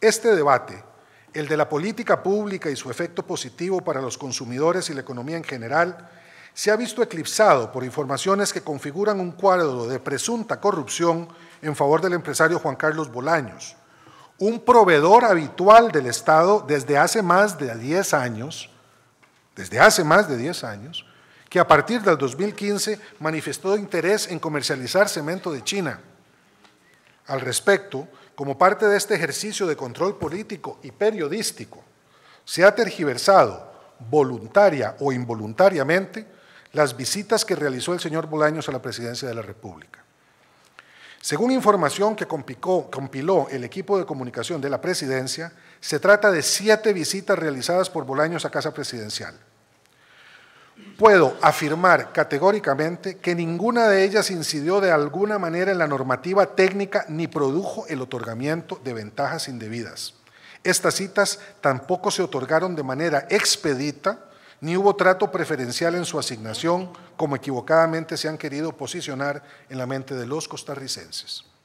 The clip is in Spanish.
Este debate, el de la política pública y su efecto positivo para los consumidores y la economía en general, se ha visto eclipsado por informaciones que configuran un cuadro de presunta corrupción en favor del empresario Juan Carlos Bolaños, un proveedor habitual del Estado desde hace más de 10 años, desde hace más de 10 años, que a partir del 2015 manifestó interés en comercializar cemento de China al respecto, como parte de este ejercicio de control político y periodístico, se ha tergiversado voluntaria o involuntariamente las visitas que realizó el señor Bolaños a la presidencia de la República. Según información que compiló el equipo de comunicación de la presidencia, se trata de siete visitas realizadas por Bolaños a Casa Presidencial puedo afirmar categóricamente que ninguna de ellas incidió de alguna manera en la normativa técnica ni produjo el otorgamiento de ventajas indebidas. Estas citas tampoco se otorgaron de manera expedita, ni hubo trato preferencial en su asignación, como equivocadamente se han querido posicionar en la mente de los costarricenses.